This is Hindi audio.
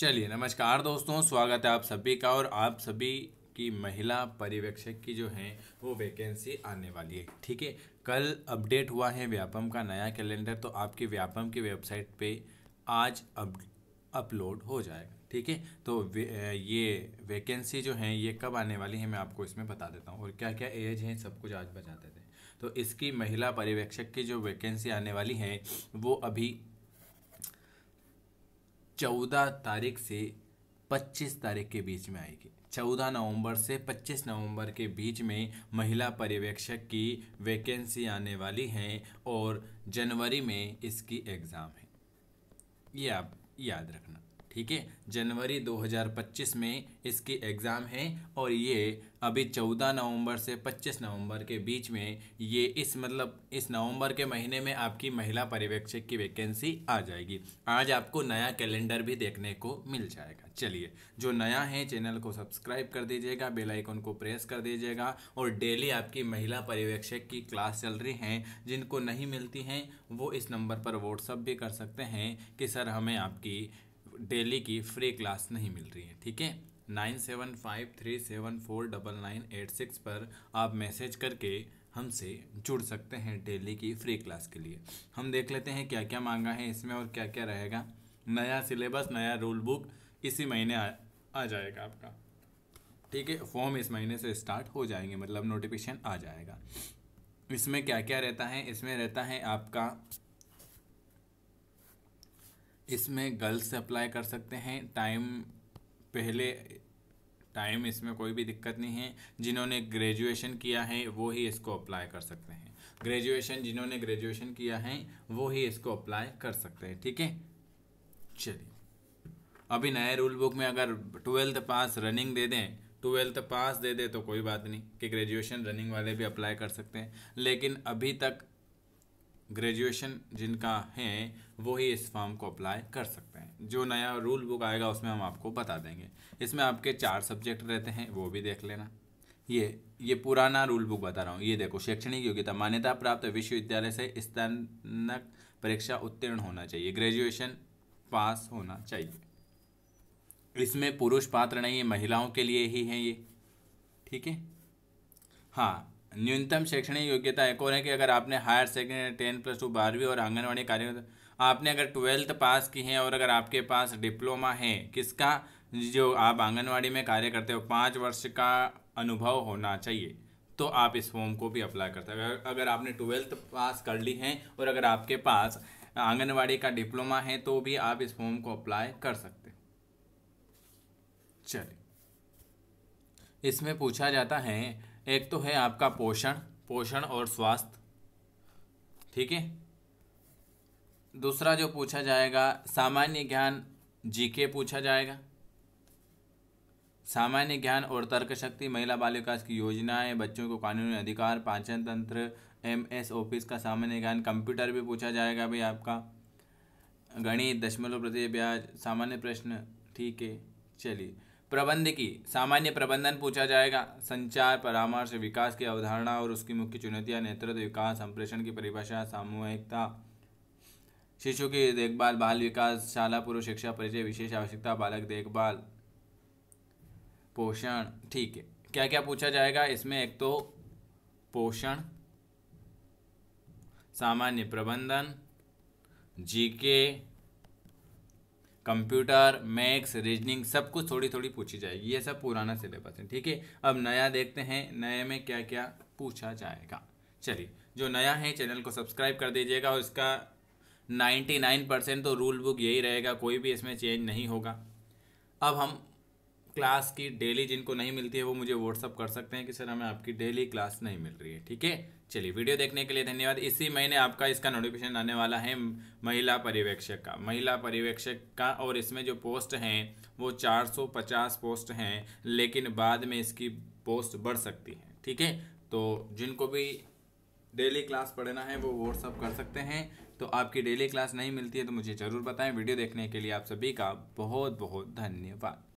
चलिए नमस्कार दोस्तों स्वागत है आप सभी का और आप सभी की महिला पर्यवेक्षक की जो हैं वो वैकेंसी आने वाली है ठीक है कल अपडेट हुआ है व्यापम का नया कैलेंडर तो आपकी व्यापम की वेबसाइट पे आज अप अपलोड हो जाएगा ठीक है तो वे, ये वैकेंसी जो है ये कब आने वाली है मैं आपको इसमें बता देता हूँ और क्या क्या एज हैं सब कुछ आज बता देते हैं तो इसकी महिला पर्यवेक्षक की जो वैकेंसी आने वाली है वो अभी चौदह तारीख से पच्चीस तारीख के बीच में आएगी चौदह नवंबर से पच्चीस नवंबर के बीच में महिला पर्यवेक्षक की वैकेंसी आने वाली हैं और जनवरी में इसकी एग्ज़ाम है ये आप याद रखना ठीक है जनवरी 2025 में इसकी एग्ज़ाम है और ये अभी 14 नवंबर से 25 नवंबर के बीच में ये इस मतलब इस नवंबर के महीने में आपकी महिला पर्यवेक्षक की वैकेंसी आ जाएगी आज आपको नया कैलेंडर भी देखने को मिल जाएगा चलिए जो नया है चैनल को सब्सक्राइब कर दीजिएगा बेल आइकन को प्रेस कर दीजिएगा और डेली आपकी महिला पर्यवेक्षक की क्लास चल रही हैं जिनको नहीं मिलती हैं वो इस नंबर पर व्हाट्सअप भी कर सकते हैं कि सर हमें आपकी डेली की फ्री क्लास नहीं मिल रही है ठीक है nine seven five three seven four double nine eight six पर आप मैसेज करके हमसे जुड़ सकते हैं डेली की फ्री क्लास के लिए हम देख लेते हैं क्या क्या मांगा है इसमें और क्या क्या रहेगा नया सिलेबस नया रूल बुक इसी महीने आ, आ जाएगा आपका ठीक है फॉर्म इस महीने से स्टार्ट हो जाएंगे मतलब नोटिफिकेशन आ जाएगा इसमें क्या क्या रहता है इसमें रहता है आपका इसमें गर्ल्स अप्लाई कर सकते हैं टाइम पहले टाइम इसमें कोई भी दिक्कत नहीं है जिन्होंने ग्रेजुएशन किया है वो ही इसको अप्लाई कर सकते हैं ग्रेजुएशन जिन्होंने ग्रेजुएशन किया है वो ही इसको अप्लाई कर सकते हैं ठीक है चलिए अभी नए रूल बुक में अगर ट्वेल्थ पास रनिंग दे दें ट्वेल्थ पास दे दे तो कोई बात नहीं कि ग्रेजुएशन रनिंग वाले भी अप्लाई कर सकते हैं लेकिन अभी तक ग्रेजुएशन जिनका है वो ही इस फॉर्म को अप्लाई कर सकते हैं जो नया रूल बुक आएगा उसमें हम आपको बता देंगे इसमें आपके चार सब्जेक्ट रहते हैं वो भी देख लेना ये ये पुराना रूल बुक बता रहा हूँ ये देखो शैक्षणिक योग्यता मान्यता प्राप्त विश्वविद्यालय से स्नातक परीक्षा उत्तीर्ण होना चाहिए ग्रेजुएशन पास होना चाहिए इसमें पुरुष पात्र नहीं है महिलाओं के लिए ही है ये ठीक है हाँ न्यूनतम शैक्षणिक योग्यता एक और है कि अगर आपने higher secondary ten plus two बारहवीं और आंगनवाड़ी कार्य आपने अगर ट्वेल्थ पास की है और अगर आपके पास डिप्लोमा है किसका जो आप आंगनवाड़ी में कार्य करते हो पाँच वर्ष का अनुभव होना चाहिए तो आप इस फॉर्म को भी अप्लाई कर सकते अगर आपने ट्वेल्थ पास कर ली है और अगर आपके पास आंगनवाड़ी का डिप्लोमा है तो भी आप इस फॉर्म को अप्लाई कर सकते चलिए इसमें पूछा जाता है एक तो है आपका पोषण पोषण और स्वास्थ्य ठीक है दूसरा जो पूछा जाएगा सामान्य ज्ञान जीके पूछा जाएगा सामान्य ज्ञान और तर्क शक्ति महिला बाल विकास की योजनाएं बच्चों को कानूनी अधिकार पाचन तंत्र एम एस ऑफिस का सामान्य ज्ञान कंप्यूटर भी पूछा जाएगा भाई आपका गणित दशमलव प्रति ब्याज सामान्य प्रश्न ठीक है चलिए प्रबंध की सामान्य प्रबंधन पूछा जाएगा संचार परामर्श विकास की अवधारणा और उसकी मुख्य चुनौतियाँ नेतृत्व विकास संप्रेषण की परिभाषा सामूहिकता शिशु की देखभाल बाल विकास शाला पूर्व शिक्षा परिचय विशेष आवश्यकता बालक देखभाल पोषण ठीक है क्या क्या पूछा जाएगा इसमें एक तो पोषण सामान्य प्रबंधन जीके कंप्यूटर मैथ्स रीजनिंग सब कुछ थोड़ी थोड़ी पूछी जाएगी ये सब पुराना सिलेबस है ठीक है अब नया देखते हैं नए में क्या क्या पूछा जाएगा चलिए जो नया है चैनल को सब्सक्राइब कर दीजिएगा और इसका 99 परसेंट तो रूल बुक यही रहेगा कोई भी इसमें चेंज नहीं होगा अब हम क्लास की डेली जिनको नहीं मिलती है वो मुझे व्हाट्सअप कर सकते हैं कि सर हमें आपकी डेली क्लास नहीं मिल रही है ठीक है चलिए वीडियो देखने के लिए धन्यवाद इसी महीने आपका इसका नोटिफिकेशन आने वाला है महिला पर्यवेक्षक का महिला पर्यवेक्षक का और इसमें जो पोस्ट हैं वो 450 पोस्ट हैं लेकिन बाद में इसकी पोस्ट बढ़ सकती है ठीक है तो जिनको भी डेली क्लास पढ़ना है वो व्हाट्सअप कर सकते हैं तो आपकी डेली क्लास नहीं मिलती है तो मुझे ज़रूर बताएं वीडियो देखने के लिए आप सभी का बहुत बहुत धन्यवाद